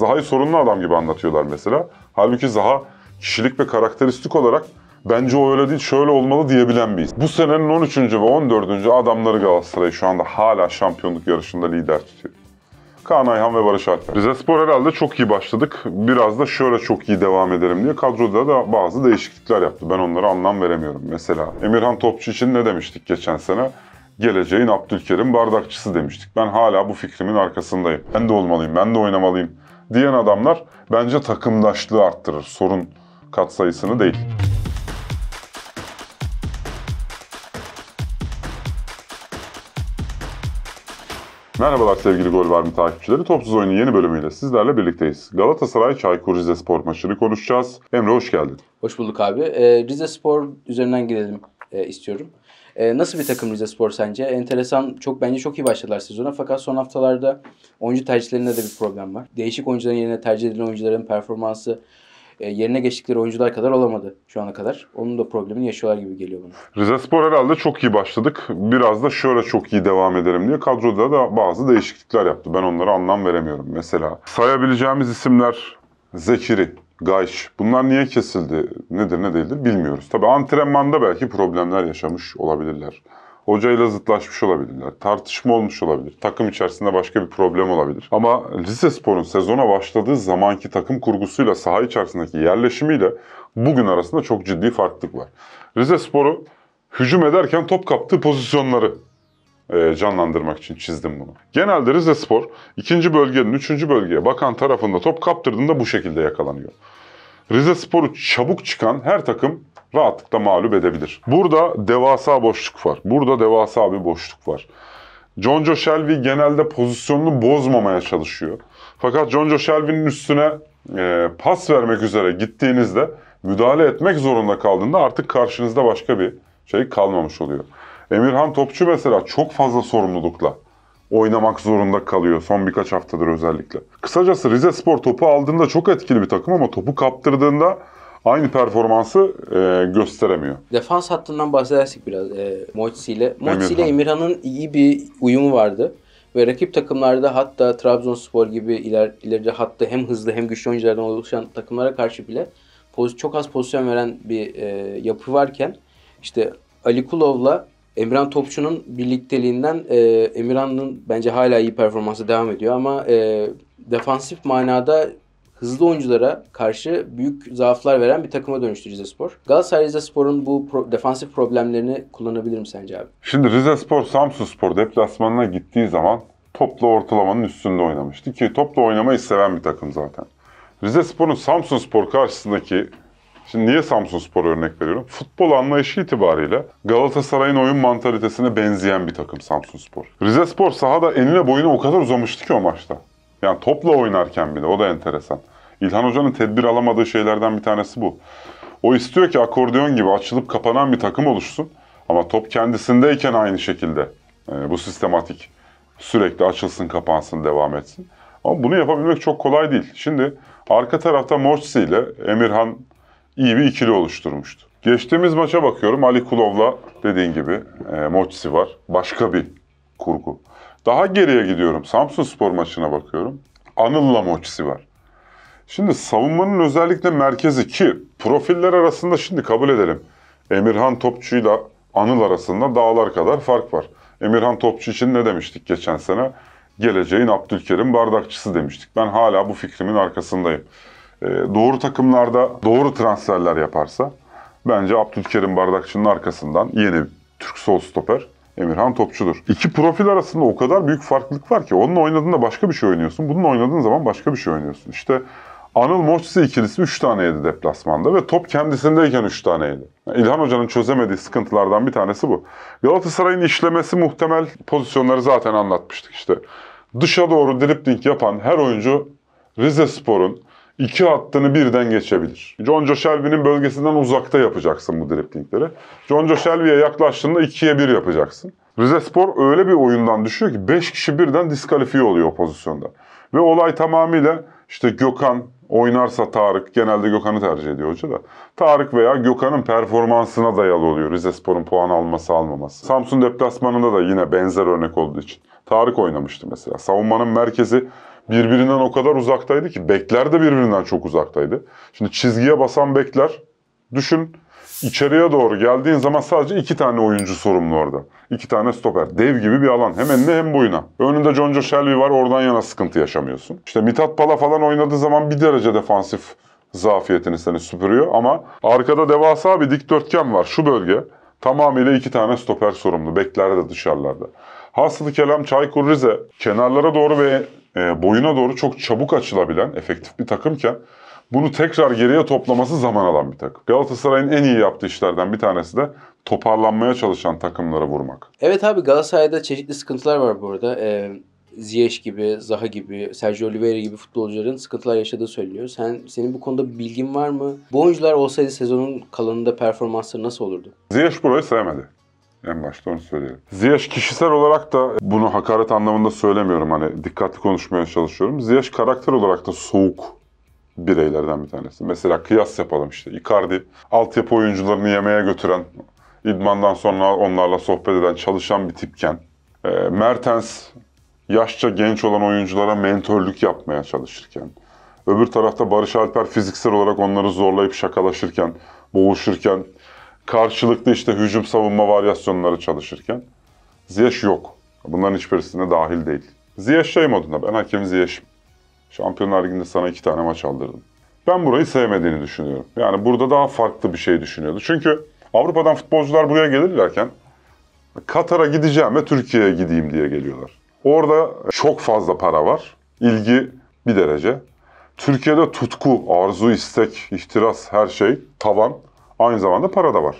Zaha'yı sorunlu adam gibi anlatıyorlar mesela. Halbuki Zaha kişilik ve karakteristik olarak bence o öyle değil şöyle olmalı diyebilen biriz. Bu senenin 13. ve 14. adamları Galatasaray şu anda hala şampiyonluk yarışında lider tutuyor. Kaan Ayhan ve Barış Alper. Rize Spor herhalde çok iyi başladık. Biraz da şöyle çok iyi devam edelim diye kadroda da bazı değişiklikler yaptı. Ben onlara anlam veremiyorum. Mesela Emirhan Topçu için ne demiştik geçen sene? Geleceğin Abdülkerim bardakçısı demiştik. Ben hala bu fikrimin arkasındayım. Ben de olmalıyım, ben de oynamalıyım diyen adamlar bence takımdaşlığı arttırır. Sorun katsayısını değil. Merhabalar sevgili Gol Vermi takipçileri. Topsuz Oyun'un yeni bölümüyle sizlerle birlikteyiz. Galatasaray Çaykur Rizespor maçını konuşacağız. Emre hoş geldin. Hoş bulduk abi. Ee, Rizespor üzerinden gidelim e, istiyorum. E, nasıl bir takım Rize Spor sence? Enteresan, çok bence çok iyi başladılar sezona fakat son haftalarda oyuncu tercihlerinde de bir problem var. Değişik oyuncuların yerine tercih edilen oyuncuların performansı e, yerine geçtikleri oyuncular kadar olamadı şu ana kadar. Onun da problemini yaşıyorlar gibi geliyor bana. Rize Spor herhalde çok iyi başladık. Biraz da şöyle çok iyi devam edelim diye kadroda da bazı değişiklikler yaptı. Ben onlara anlam veremiyorum. Mesela sayabileceğimiz isimler Zekiri, Gayş. Bunlar niye kesildi? Nedir ne değildir bilmiyoruz. Tabi antrenmanda belki problemler yaşamış olabilirler. Hocayla zıtlaşmış olabilirler. Tartışma olmuş olabilir. Takım içerisinde başka bir problem olabilir. Ama Lise Spor'un sezona başladığı zamanki takım kurgusuyla saha içerisindeki yerleşimiyle bugün arasında çok ciddi farklılık var. Rize Spor'u hücum ederken top kaptığı pozisyonları ee, canlandırmak için çizdim bunu. Genelde Rize Spor ikinci bölgenin üçüncü bölgeye bakan tarafında top kaptırdığında bu şekilde yakalanıyor. Rize Spor'u çabuk çıkan her takım rahatlıkla mağlup edebilir. Burada devasa boşluk var. Burada devasa bir boşluk var. Jonjo Shelby genelde pozisyonunu bozmamaya çalışıyor. Fakat Jonjo Shelby'nin üstüne e, pas vermek üzere gittiğinizde müdahale etmek zorunda kaldığında artık karşınızda başka bir şey kalmamış oluyor. Emirhan Topçu mesela çok fazla sorumlulukla oynamak zorunda kalıyor son birkaç haftadır özellikle. Kısacası Rize Spor topu aldığında çok etkili bir takım ama topu kaptırdığında aynı performansı e, gösteremiyor. Defans hattından bahsedersek biraz e, Moçsi ile. Moçsi ile Emirhan'ın iyi bir uyumu vardı. Ve rakip takımlarda hatta Trabzonspor gibi iler, ileride hatta hem hızlı hem güçlü oyunculardan oluşan takımlara karşı bile poz, çok az pozisyon veren bir e, yapı varken işte Ali Kulov'la Emirhan Topçu'nun birlikteliğinden e, Emirhan'ın bence hala iyi performansı devam ediyor ama e, defansif manada hızlı oyunculara karşı büyük zaaflar veren bir takıma dönüştü Rize Spor. Galatasaray Rize Spor'un bu pro- defansif problemlerini kullanabilir mi sence abi? Şimdi Rize Spor, Samsun Spor deplasmanına gittiği zaman toplu ortalamanın üstünde oynamıştı ki toplu oynamayı seven bir takım zaten. Rize Spor'un Samsun Spor karşısındaki Şimdi niye Samsun Spor'a örnek veriyorum? Futbol anlayışı itibariyle Galatasaray'ın oyun mantalitesine benzeyen bir takım Samsun Spor. Rize Spor sahada enine boyuna o kadar uzamıştı ki o maçta. Yani topla oynarken bile o da enteresan. İlhan Hoca'nın tedbir alamadığı şeylerden bir tanesi bu. O istiyor ki akordeon gibi açılıp kapanan bir takım oluşsun. Ama top kendisindeyken aynı şekilde e, bu sistematik sürekli açılsın kapansın devam etsin. Ama bunu yapabilmek çok kolay değil. Şimdi arka tarafta Morsi ile Emirhan iyi bir ikili oluşturmuştu. Geçtiğimiz maça bakıyorum. Ali Kulov'la dediğin gibi e, Moçsi var. Başka bir kurgu. Daha geriye gidiyorum. Samsun Spor maçına bakıyorum. Anıl'la Moçsi var. Şimdi savunmanın özellikle merkezi ki profiller arasında şimdi kabul edelim. Emirhan Topçu'yla Anıl arasında dağlar kadar fark var. Emirhan Topçu için ne demiştik geçen sene? Geleceğin Abdülkerim Bardakçısı demiştik. Ben hala bu fikrimin arkasındayım. Ee, doğru takımlarda doğru transferler yaparsa bence Abdülkerim Bardakçı'nın arkasından yeni Türk sol stoper Emirhan Topçu'dur. İki profil arasında o kadar büyük farklılık var ki onunla oynadığında başka bir şey oynuyorsun. Bununla oynadığın zaman başka bir şey oynuyorsun. İşte Anıl Moçsi ikilisi 3 taneydi deplasmanda ve top kendisindeyken 3 taneydi. yedi. İlhan Hoca'nın çözemediği sıkıntılardan bir tanesi bu. Galatasaray'ın işlemesi muhtemel pozisyonları zaten anlatmıştık işte. Dışa doğru dripling yapan her oyuncu Rize Spor'un iki hattını birden geçebilir. Jonjo Joe Shelby'nin bölgesinden uzakta yapacaksın bu driplingleri. Jonjo Joe Shelby'ye yaklaştığında ikiye bir yapacaksın. Rize Spor öyle bir oyundan düşüyor ki 5 kişi birden diskalifiye oluyor o pozisyonda. Ve olay tamamıyla işte Gökhan oynarsa Tarık, genelde Gökhan'ı tercih ediyor hoca da. Tarık veya Gökhan'ın performansına dayalı oluyor Rize Spor'un puan alması almaması. Samsun deplasmanında da yine benzer örnek olduğu için. Tarık oynamıştı mesela. Savunmanın merkezi birbirinden o kadar uzaktaydı ki bekler de birbirinden çok uzaktaydı. Şimdi çizgiye basan bekler düşün içeriye doğru geldiğin zaman sadece iki tane oyuncu sorumlu orada. İki tane stoper. Dev gibi bir alan. Hem enine hem boyuna. Önünde Jonjo Shelby var oradan yana sıkıntı yaşamıyorsun. İşte Mitat Pala falan oynadığı zaman bir derece defansif zafiyetini seni süpürüyor ama arkada devasa bir dikdörtgen var şu bölge. Tamamıyla iki tane stoper sorumlu. Bekler de dışarılarda. Hasılı kelam Çaykur Rize kenarlara doğru ve e, boyuna doğru çok çabuk açılabilen efektif bir takımken bunu tekrar geriye toplaması zaman alan bir takım. Galatasaray'ın en iyi yaptığı işlerden bir tanesi de toparlanmaya çalışan takımlara vurmak. Evet abi Galatasaray'da çeşitli sıkıntılar var bu arada. Ee, Ziyech gibi, Zaha gibi, Sergio Oliveira gibi futbolcuların sıkıntılar yaşadığı söyleniyor. Sen senin bu konuda bir bilgin var mı? Bu oyuncular olsaydı sezonun kalanında performansları nasıl olurdu? Ziyech burayı sevmedi. En başta onu söyleyelim. Ziyeş kişisel olarak da bunu hakaret anlamında söylemiyorum. Hani dikkatli konuşmaya çalışıyorum. Ziyaş karakter olarak da soğuk bireylerden bir tanesi. Mesela kıyas yapalım işte. Icardi altyapı oyuncularını yemeğe götüren, idmandan sonra onlarla sohbet eden, çalışan bir tipken. E, Mertens yaşça genç olan oyunculara mentörlük yapmaya çalışırken. Öbür tarafta Barış Alper fiziksel olarak onları zorlayıp şakalaşırken, boğuşurken karşılıklı işte hücum savunma varyasyonları çalışırken Ziyech yok. Bunların hiçbirisine dahil değil. Ziyech şey modunda ben hakem Ziyech'im. Şampiyonlar Ligi'nde sana iki tane maç aldırdım. Ben burayı sevmediğini düşünüyorum. Yani burada daha farklı bir şey düşünüyordu. Çünkü Avrupa'dan futbolcular buraya gelirlerken Katar'a gideceğim ve Türkiye'ye gideyim diye geliyorlar. Orada çok fazla para var. İlgi bir derece. Türkiye'de tutku, arzu, istek, ihtiras her şey tavan. Aynı zamanda para da var.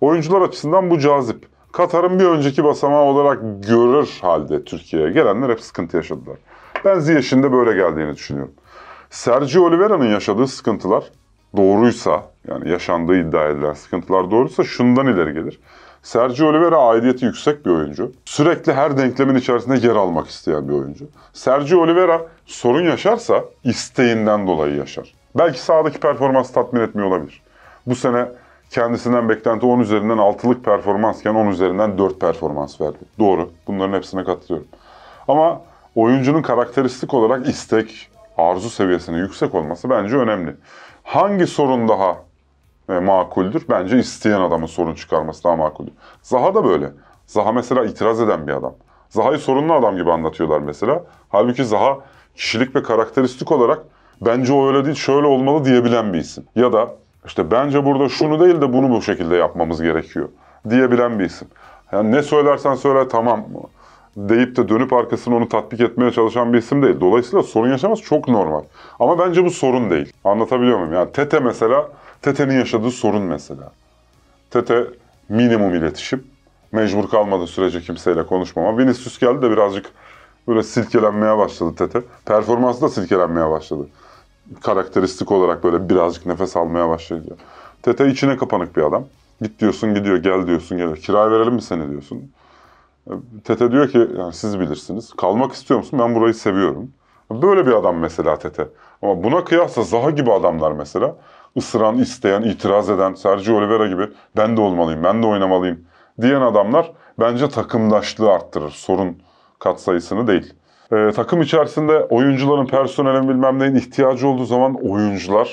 Oyuncular açısından bu cazip. Katar'ın bir önceki basamağı olarak görür halde Türkiye'ye gelenler hep sıkıntı yaşadılar. Ben Ziyech'in de böyle geldiğini düşünüyorum. Sergio Oliveira'nın yaşadığı sıkıntılar doğruysa, yani yaşandığı iddia edilen sıkıntılar doğruysa şundan ileri gelir. Sergio Oliveira aidiyeti yüksek bir oyuncu. Sürekli her denklemin içerisinde yer almak isteyen bir oyuncu. Sergio Oliveira sorun yaşarsa isteğinden dolayı yaşar. Belki sahadaki performans tatmin etmiyor olabilir. Bu sene kendisinden beklenti 10 üzerinden 6'lık performansken 10 üzerinden 4 performans verdi. Doğru. Bunların hepsine katılıyorum. Ama oyuncunun karakteristik olarak istek, arzu seviyesinin yüksek olması bence önemli. Hangi sorun daha e, makuldür? Bence isteyen adamın sorun çıkarması daha makuldür. Zaha da böyle. Zaha mesela itiraz eden bir adam. Zaha'yı sorunlu adam gibi anlatıyorlar mesela. Halbuki Zaha kişilik ve karakteristik olarak bence o öyle değil şöyle olmalı diyebilen bir isim. Ya da işte bence burada şunu değil de bunu bu şekilde yapmamız gerekiyor diyebilen bir isim. Yani ne söylersen söyle tamam deyip de dönüp arkasını onu tatbik etmeye çalışan bir isim değil. Dolayısıyla sorun yaşaması çok normal. Ama bence bu sorun değil. Anlatabiliyor muyum? Yani Tete mesela, Tete'nin yaşadığı sorun mesela. Tete minimum iletişim. Mecbur kalmadığı sürece kimseyle konuşmama. Vinicius geldi de birazcık böyle silkelenmeye başladı Tete. Performansı da silkelenmeye başladı karakteristik olarak böyle birazcık nefes almaya başlayacak. Tete içine kapanık bir adam. Git diyorsun gidiyor, gel diyorsun geliyor. Kiraya verelim mi seni diyorsun. E, Tete diyor ki yani siz bilirsiniz. Kalmak istiyor musun? Ben burayı seviyorum. Böyle bir adam mesela Tete. Ama buna kıyasla Zaha gibi adamlar mesela ısıran, isteyen, itiraz eden, Sergio Oliveira gibi ben de olmalıyım, ben de oynamalıyım diyen adamlar bence takımdaşlığı arttırır. Sorun katsayısını değil. E, takım içerisinde oyuncuların, personelin bilmem neyin ihtiyacı olduğu zaman oyuncular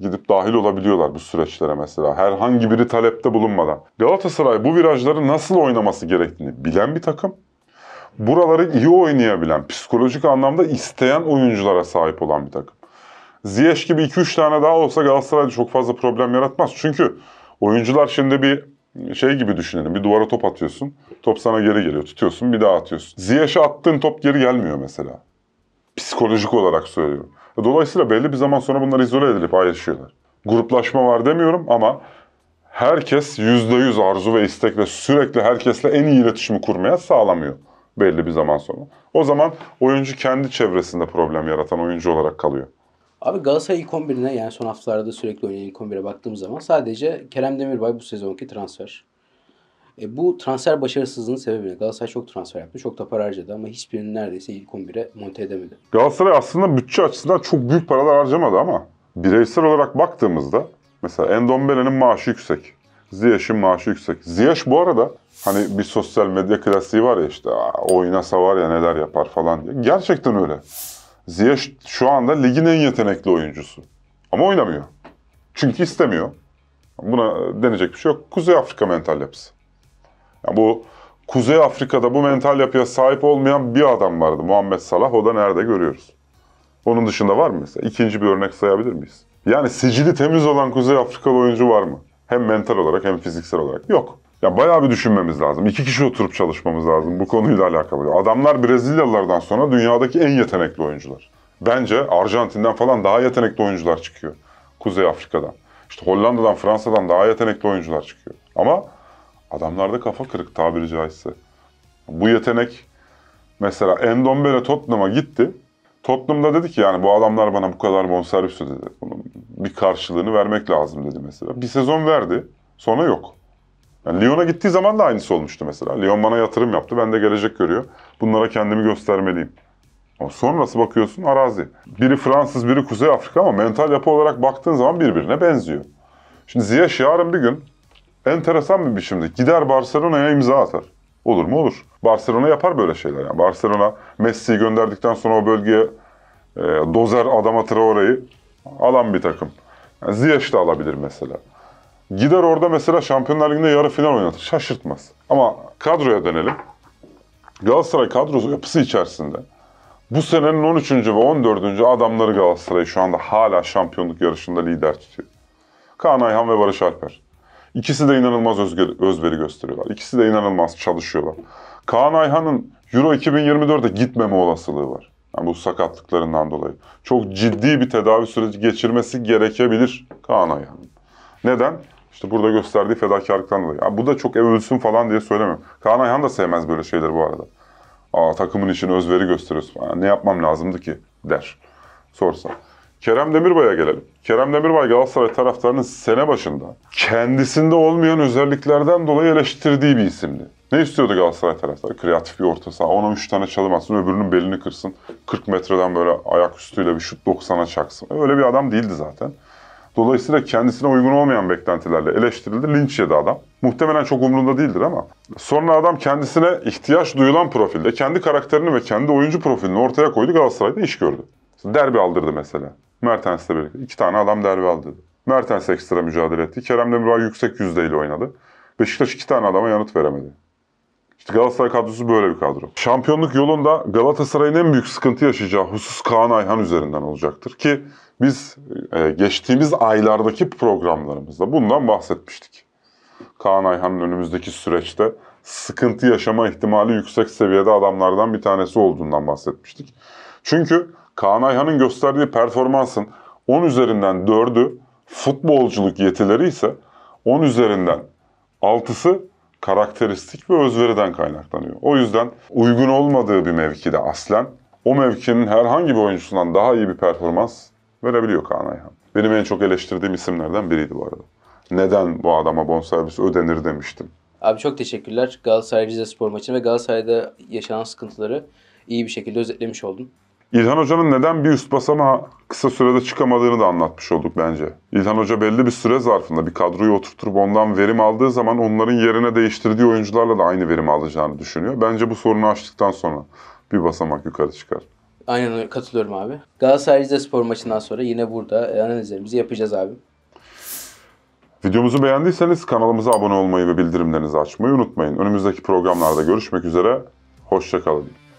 gidip dahil olabiliyorlar bu süreçlere mesela. Herhangi biri talepte bulunmadan. Galatasaray bu virajları nasıl oynaması gerektiğini bilen bir takım. Buraları iyi oynayabilen, psikolojik anlamda isteyen oyunculara sahip olan bir takım. Ziyech gibi 2-3 tane daha olsa Galatasaray'da çok fazla problem yaratmaz. Çünkü oyuncular şimdi bir şey gibi düşünelim. Bir duvara top atıyorsun. Top sana geri geliyor. Tutuyorsun bir daha atıyorsun. Ziyeş'e attığın top geri gelmiyor mesela. Psikolojik olarak söylüyorum. Dolayısıyla belli bir zaman sonra bunlar izole edilip ayrışıyorlar. Gruplaşma var demiyorum ama herkes %100 arzu ve istekle sürekli herkesle en iyi iletişimi kurmaya sağlamıyor belli bir zaman sonra. O zaman oyuncu kendi çevresinde problem yaratan oyuncu olarak kalıyor. Abi Galatasaray ilk 11'ine yani son haftalarda sürekli oynayan ilk 11'e baktığımız zaman sadece Kerem Demirbay bu sezonki transfer. E, bu transfer başarısızlığının sebebi ne? Galatasaray çok transfer yaptı, çok da para harcadı ama hiçbirini neredeyse ilk 11'e monte edemedi. Galatasaray aslında bütçe açısından çok büyük paralar harcamadı ama bireysel olarak baktığımızda mesela Endombele'nin maaşı yüksek. Ziyech'in maaşı yüksek. Ziyech bu arada hani bir sosyal medya klasiği var ya işte oynasa var ya neler yapar falan diye. Gerçekten öyle. Ziya şu anda ligin en yetenekli oyuncusu. Ama oynamıyor. Çünkü istemiyor. Buna denecek bir şey yok. Kuzey Afrika mental yapısı. Yani bu Kuzey Afrika'da bu mental yapıya sahip olmayan bir adam vardı. Muhammed Salah. O da nerede görüyoruz. Onun dışında var mı mesela? İkinci bir örnek sayabilir miyiz? Yani sicili temiz olan Kuzey Afrikalı oyuncu var mı? Hem mental olarak hem fiziksel olarak. Yok. Ya bayağı bir düşünmemiz lazım. İki kişi oturup çalışmamız lazım bu konuyla alakalı. Adamlar Brezilyalılardan sonra dünyadaki en yetenekli oyuncular. Bence Arjantin'den falan daha yetenekli oyuncular çıkıyor. Kuzey Afrika'dan. İşte Hollanda'dan, Fransa'dan daha yetenekli oyuncular çıkıyor. Ama adamlarda kafa kırık tabiri caizse. Bu yetenek mesela Endombele Tottenham'a gitti. Tottenham'da dedi ki yani bu adamlar bana bu kadar bonservis ödedi. Bunun bir karşılığını vermek lazım dedi mesela. Bir sezon verdi. Sonra yok. Yani Lyon'a gittiği zaman da aynısı olmuştu mesela. Lyon bana yatırım yaptı. Ben de gelecek görüyor. Bunlara kendimi göstermeliyim. Ama sonrası bakıyorsun arazi. Biri Fransız, biri Kuzey Afrika ama mental yapı olarak baktığın zaman birbirine benziyor. Şimdi Ziyech yarın bir gün enteresan bir biçimde gider Barcelona'ya imza atar. Olur mu? Olur. Barcelona yapar böyle şeyler. Yani Barcelona Messi'yi gönderdikten sonra o bölgeye e, dozer adama Traore'yi alan bir takım. Yani Ziyech de alabilir mesela. Gider orada mesela Şampiyonlar Ligi'nde yarı final oynatır. Şaşırtmaz. Ama kadroya dönelim. Galatasaray kadrosu yapısı içerisinde bu senenin 13. ve 14. adamları Galatasaray şu anda hala şampiyonluk yarışında lider tutuyor. Kaan Ayhan ve Barış Alper. İkisi de inanılmaz özgür, özveri gösteriyorlar. İkisi de inanılmaz çalışıyorlar. Kaan Ayhan'ın Euro 2024'e gitmeme olasılığı var. Yani bu sakatlıklarından dolayı. Çok ciddi bir tedavi süreci geçirmesi gerekebilir Kaan Ayhan'ın. Neden? İşte burada gösterdiği fedakarlıktan dolayı. Ya bu da çok övülsün falan diye söylemiyorum. Kaan Ayhan da sevmez böyle şeyler bu arada. Aa, takımın için özveri gösteriyorsun. Yani ne yapmam lazımdı ki der. Sorsa. Kerem Demirbay'a gelelim. Kerem Demirbay Galatasaray taraftarının sene başında kendisinde olmayan özelliklerden dolayı eleştirdiği bir isimdi. Ne istiyordu Galatasaray taraftarı? Kreatif bir orta saha. Ona 3 tane çalım atsın, öbürünün belini kırsın. 40 metreden böyle ayak üstüyle bir şut 90'a çaksın. Öyle bir adam değildi zaten. Dolayısıyla kendisine uygun olmayan beklentilerle eleştirildi, linç yedi adam. Muhtemelen çok umrunda değildir ama. Sonra adam kendisine ihtiyaç duyulan profilde kendi karakterini ve kendi oyuncu profilini ortaya koydu Galatasaray'da iş gördü. Derbi aldırdı mesela. Mertens'le birlikte. iki tane adam derbi aldırdı. Mertens ekstra mücadele etti. Kerem Demirbağ yüksek yüzdeyle oynadı. Beşiktaş iki tane adama yanıt veremedi. İşte Galatasaray kadrosu böyle bir kadro. Şampiyonluk yolunda Galatasaray'ın en büyük sıkıntı yaşayacağı husus Kaan Ayhan üzerinden olacaktır. Ki biz e, geçtiğimiz aylardaki programlarımızda bundan bahsetmiştik. Kaan Ayhan'ın önümüzdeki süreçte sıkıntı yaşama ihtimali yüksek seviyede adamlardan bir tanesi olduğundan bahsetmiştik. Çünkü Kaan Ayhan'ın gösterdiği performansın 10 üzerinden 4'ü futbolculuk yetileri ise 10 üzerinden 6'sı karakteristik ve özveriden kaynaklanıyor. O yüzden uygun olmadığı bir mevkide aslen o mevkinin herhangi bir oyuncusundan daha iyi bir performans verebiliyor Kaan Ayhan. Benim en çok eleştirdiğim isimlerden biriydi bu arada. Neden bu adama bonservis ödenir demiştim. Abi çok teşekkürler. Galatasaray Rize Spor maçını ve Galatasaray'da yaşanan sıkıntıları iyi bir şekilde özetlemiş oldun. İlhan Hoca'nın neden bir üst basama kısa sürede çıkamadığını da anlatmış olduk bence. İlhan Hoca belli bir süre zarfında bir kadroyu oturtup ondan verim aldığı zaman onların yerine değiştirdiği oyuncularla da aynı verim alacağını düşünüyor. Bence bu sorunu açtıktan sonra bir basamak yukarı çıkar. Aynen öyle katılıyorum abi. Galatasaray spor maçından sonra yine burada e, analizlerimizi yapacağız abi. Videomuzu beğendiyseniz kanalımıza abone olmayı ve bildirimlerinizi açmayı unutmayın. Önümüzdeki programlarda görüşmek üzere. Hoşçakalın.